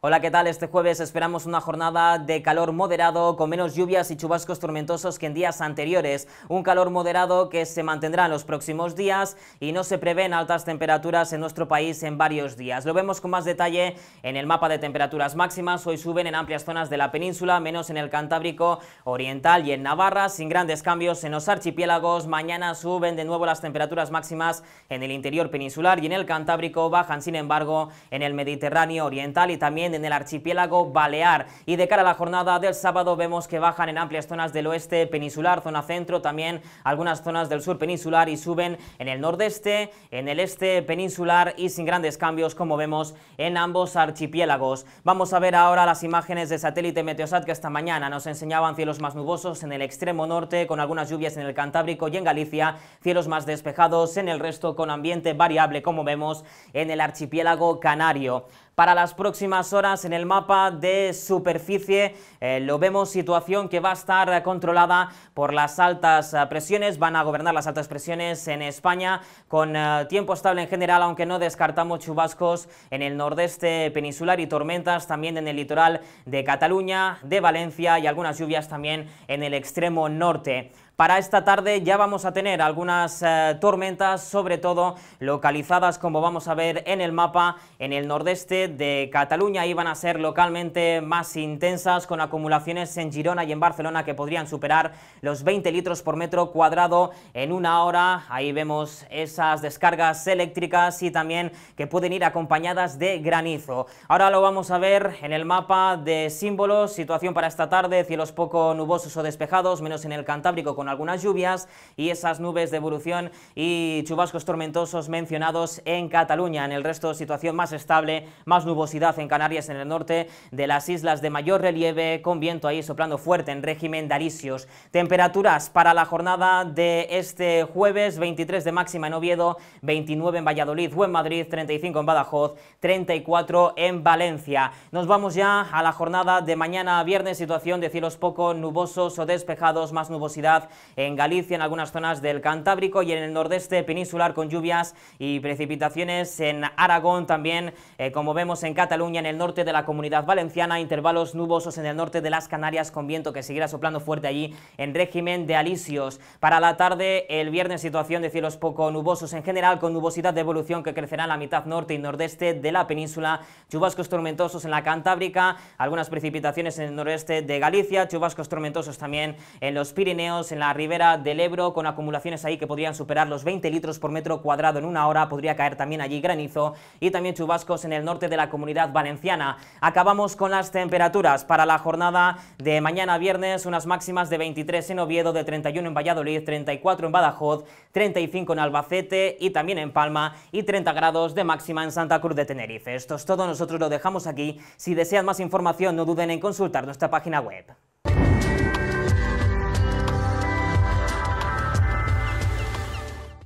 Hola, ¿qué tal? Este jueves esperamos una jornada de calor moderado con menos lluvias y chubascos tormentosos que en días anteriores. Un calor moderado que se mantendrá en los próximos días y no se prevén altas temperaturas en nuestro país en varios días. Lo vemos con más detalle en el mapa de temperaturas máximas. Hoy suben en amplias zonas de la península, menos en el Cantábrico Oriental y en Navarra, sin grandes cambios en los archipiélagos. Mañana suben de nuevo las temperaturas máximas en el interior peninsular y en el Cantábrico bajan, sin embargo, en el Mediterráneo Oriental y también en el archipiélago Balear. Y de cara a la jornada del sábado vemos que bajan en amplias zonas del oeste peninsular, zona centro, también algunas zonas del sur peninsular y suben en el nordeste, en el este peninsular y sin grandes cambios como vemos en ambos archipiélagos. Vamos a ver ahora las imágenes de satélite Meteosat que esta mañana nos enseñaban cielos más nubosos en el extremo norte con algunas lluvias en el Cantábrico y en Galicia, cielos más despejados en el resto con ambiente variable como vemos en el archipiélago canario para las próximas horas en el mapa de superficie. Eh, lo vemos situación que va a estar controlada por las altas eh, presiones, van a gobernar las altas presiones en España con eh, tiempo estable en general, aunque no descartamos chubascos en el nordeste peninsular y tormentas también en el litoral de Cataluña, de Valencia y algunas lluvias también en el extremo norte. Para esta tarde ya vamos a tener algunas eh, tormentas, sobre todo localizadas, como vamos a ver en el mapa, en el nordeste de Cataluña. Iban van a ser localmente más intensas, con acumulaciones en Girona y en Barcelona que podrían superar los 20 litros por metro cuadrado en una hora. Ahí vemos esas descargas eléctricas y también que pueden ir acompañadas de granizo. Ahora lo vamos a ver en el mapa de símbolos, situación para esta tarde, cielos poco nubosos o despejados, menos en el Cantábrico con algunas lluvias y esas nubes de evolución y chubascos tormentosos mencionados en Cataluña. En el resto, situación más estable, más nubosidad en Canarias, en el norte de las islas de mayor relieve, con viento ahí soplando fuerte en régimen de alisios. Temperaturas para la jornada de este jueves, 23 de máxima en Oviedo, 29 en Valladolid o en Madrid, 35 en Badajoz, 34 en Valencia. Nos vamos ya a la jornada de mañana viernes, situación de cielos poco nubosos o despejados, más nubosidad en Galicia, en algunas zonas del Cantábrico y en el nordeste peninsular con lluvias y precipitaciones en Aragón, también eh, como vemos en Cataluña, en el norte de la Comunidad Valenciana, intervalos nubosos en el norte de las Canarias con viento que seguirá soplando fuerte allí en régimen de alisios. Para la tarde, el viernes, situación de cielos poco nubosos en general, con nubosidad de evolución que crecerá en la mitad norte y nordeste de la península, chubascos tormentosos en la Cantábrica, algunas precipitaciones en el noreste de Galicia, chubascos tormentosos también en los Pirineos, en la ribera del Ebro, con acumulaciones ahí que podrían superar los 20 litros por metro cuadrado en una hora, podría caer también allí granizo y también chubascos en el norte de la comunidad valenciana. Acabamos con las temperaturas para la jornada de mañana viernes, unas máximas de 23 en Oviedo, de 31 en Valladolid, 34 en Badajoz, 35 en Albacete y también en Palma y 30 grados de máxima en Santa Cruz de Tenerife. Esto es todo, nosotros lo dejamos aquí. Si desean más información no duden en consultar nuestra página web.